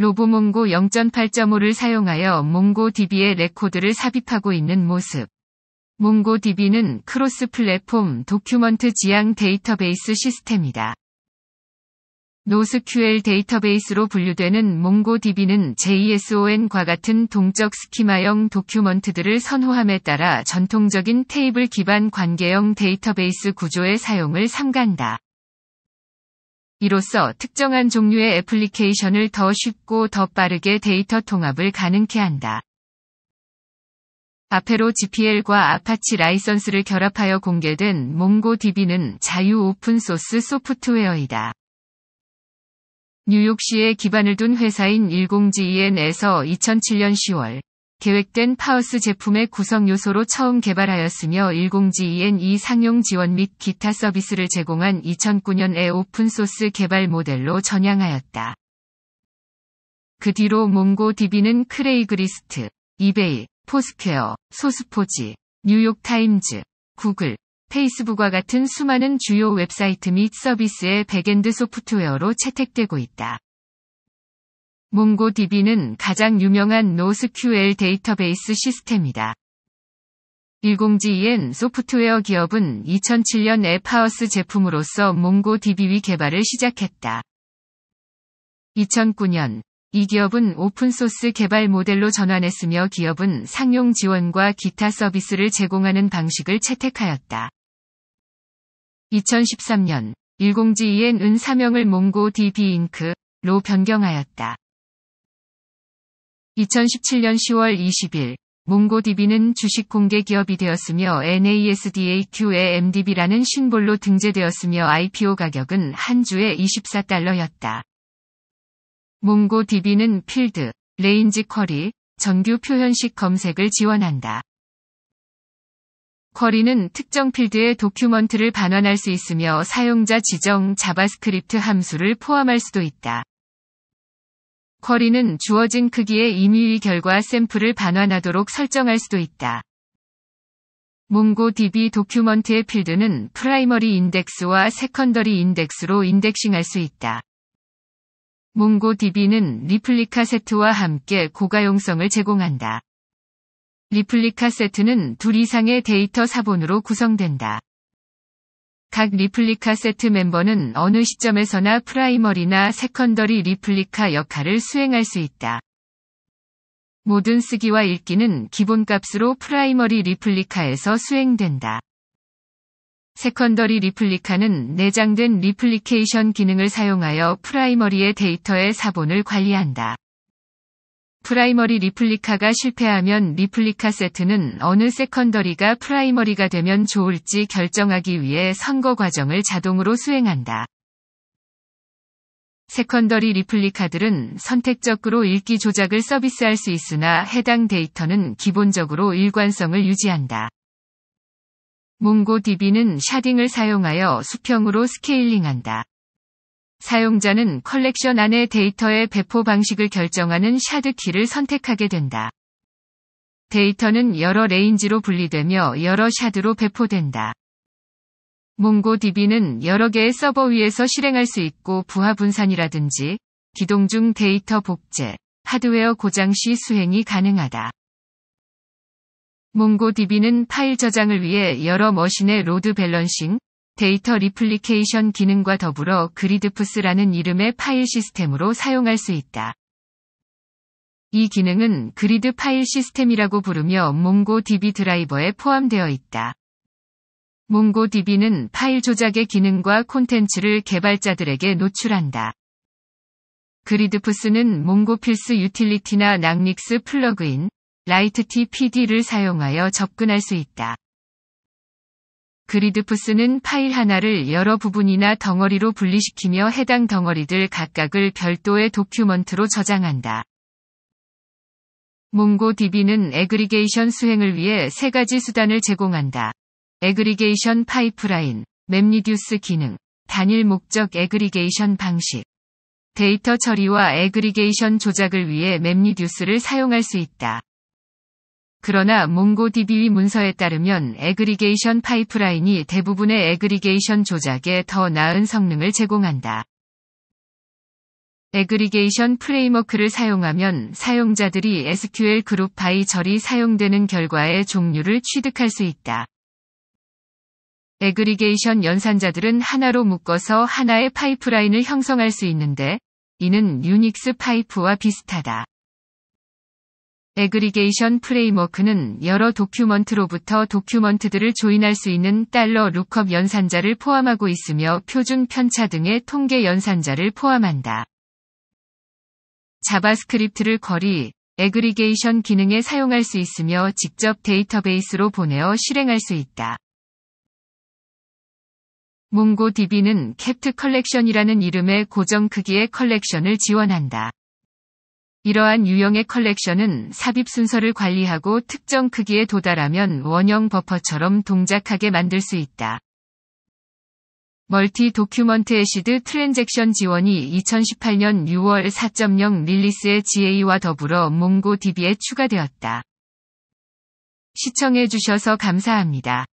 로보몽고 0.8.5를 사용하여 몽고DB의 레코드를 삽입하고 있는 모습. 몽고DB는 크로스 플랫폼 도큐먼트 지향 데이터베이스 시스템이다. 노스 q l 데이터베이스로 분류되는 몽고DB는 JSON과 같은 동적 스키마형 도큐먼트들을 선호함에 따라 전통적인 테이블 기반 관계형 데이터베이스 구조의 사용을 삼간다. 이로써 특정한 종류의 애플리케이션을 더 쉽고 더 빠르게 데이터 통합을 가능케 한다. 아페로 GPL과 아파치 라이선스를 결합하여 공개된 몽고DB는 자유 오픈소스 소프트웨어이다. 뉴욕시에 기반을 둔 회사인 10GEN에서 2007년 10월 계획된 파우스 제품의 구성 요소로 처음 개발하였으며 1 0 g ENE 상용 지원 및 기타 서비스를 제공한 2009년에 오픈소스 개발 모델로 전향하였다. 그 뒤로 몽고DB는 크레이그리스트, 이베이, 포스퀘어, 소스포지, 뉴욕타임즈, 구글, 페이스북과 같은 수많은 주요 웹사이트 및 서비스의 백엔드 소프트웨어로 채택되고 있다. 몽고DB는 가장 유명한 NoSQL 데이터베이스 시스템이다. 10GEN 소프트웨어 기업은 2007년 앱하우스 제품으로서 몽고DB위 개발을 시작했다. 2009년 이 기업은 오픈소스 개발 모델로 전환했으며 기업은 상용 지원과 기타 서비스를 제공하는 방식을 채택하였다. 2013년 10GEN 은 사명을 몽고DB 잉크로 변경하였다. 2017년 10월 20일 몽고DB는 주식 공개 기업이 되었으며 n a s d a q 의 MDB라는 신볼로 등재되었으며 IPO 가격은 한 주에 24달러였다. 몽고DB는 필드, 레인지 쿼리, 정규 표현식 검색을 지원한다. 쿼리는 특정 필드의 도큐먼트를 반환할 수 있으며 사용자 지정 자바스크립트 함수를 포함할 수도 있다. 쿼리는 주어진 크기의 임의의 결과 샘플을 반환하도록 설정할 수도 있다. 몽고DB 도큐먼트의 필드는 프라이머리 인덱스와 세컨더리 인덱스로 인덱싱할 수 있다. 몽고DB는 리플리카 세트와 함께 고가용성을 제공한다. 리플리카 세트는 둘 이상의 데이터 사본으로 구성된다. 각 리플리카 세트 멤버는 어느 시점에서나 프라이머리나 세컨더리 리플리카 역할을 수행할 수 있다. 모든 쓰기와 읽기는 기본값으로 프라이머리 리플리카에서 수행된다. 세컨더리 리플리카는 내장된 리플리케이션 기능을 사용하여 프라이머리의 데이터의 사본을 관리한다. 프라이머리 리플리카가 실패하면 리플리카 세트는 어느 세컨더리가 프라이머리가 되면 좋을지 결정하기 위해 선거 과정을 자동으로 수행한다. 세컨더리 리플리카들은 선택적으로 읽기 조작을 서비스할 수 있으나 해당 데이터는 기본적으로 일관성을 유지한다. 몽고DB는 샤딩을 사용하여 수평으로 스케일링한다. 사용자는 컬렉션 안에 데이터의 배포 방식을 결정하는 샤드 키를 선택하게 된다. 데이터는 여러 레인지로 분리되며 여러 샤드로 배포된다. 몽고DB는 여러 개의 서버 위에서 실행할 수 있고 부하 분산이라든지 기동 중 데이터 복제, 하드웨어 고장 시 수행이 가능하다. 몽고DB는 파일 저장을 위해 여러 머신의 로드 밸런싱, 데이터 리플리케이션 기능과 더불어 그리드푸스라는 이름의 파일 시스템으로 사용할 수 있다. 이 기능은 그리드 파일 시스템이라고 부르며 몽고DB 드라이버에 포함되어 있다. 몽고DB는 파일 조작의 기능과 콘텐츠를 개발자들에게 노출한다. 그리드푸스는 몽고필스 유틸리티나 낙닉스 플러그인, 라이트 t PD를 사용하여 접근할 수 있다. 그리드푸스는 파일 하나를 여러 부분이나 덩어리로 분리시키며 해당 덩어리들 각각을 별도의 도큐먼트로 저장한다. 몽고DB는 에그리게이션 수행을 위해 세 가지 수단을 제공한다. 에그리게이션 파이프라인, 맵리듀스 기능, 단일 목적 에그리게이션 방식. 데이터 처리와 에그리게이션 조작을 위해 맵리듀스를 사용할 수 있다. 그러나 몽고DB 문서에 따르면 애그리게이션 파이프라인이 대부분의 애그리게이션 조작에 더 나은 성능을 제공한다. 애그리게이션 프레임워크를 사용하면 사용자들이 SQL 그룹 바이 절이 사용되는 결과의 종류를 취득할 수 있다. 애그리게이션 연산자들은 하나로 묶어서 하나의 파이프라인을 형성할 수 있는데, 이는 유닉스 파이프와 비슷하다. 에그리게이션 프레임워크는 여러 도큐먼트로부터 도큐먼트들을 조인할 수 있는 달러 루컵 연산자를 포함하고 있으며 표준 편차 등의 통계 연산자를 포함한다. 자바스크립트를 거리, 에그리게이션 기능에 사용할 수 있으며 직접 데이터베이스로 보내어 실행할 수 있다. 몽고DB는 캡트 컬렉션이라는 이름의 고정 크기의 컬렉션을 지원한다. 이러한 유형의 컬렉션은 삽입 순서를 관리하고 특정 크기에 도달하면 원형 버퍼처럼 동작하게 만들 수 있다. 멀티 도큐먼트 애시드 트랜잭션 지원이 2018년 6월 4.0 릴리스의 GA와 더불어 몽고DB에 추가되었다. 시청해주셔서 감사합니다.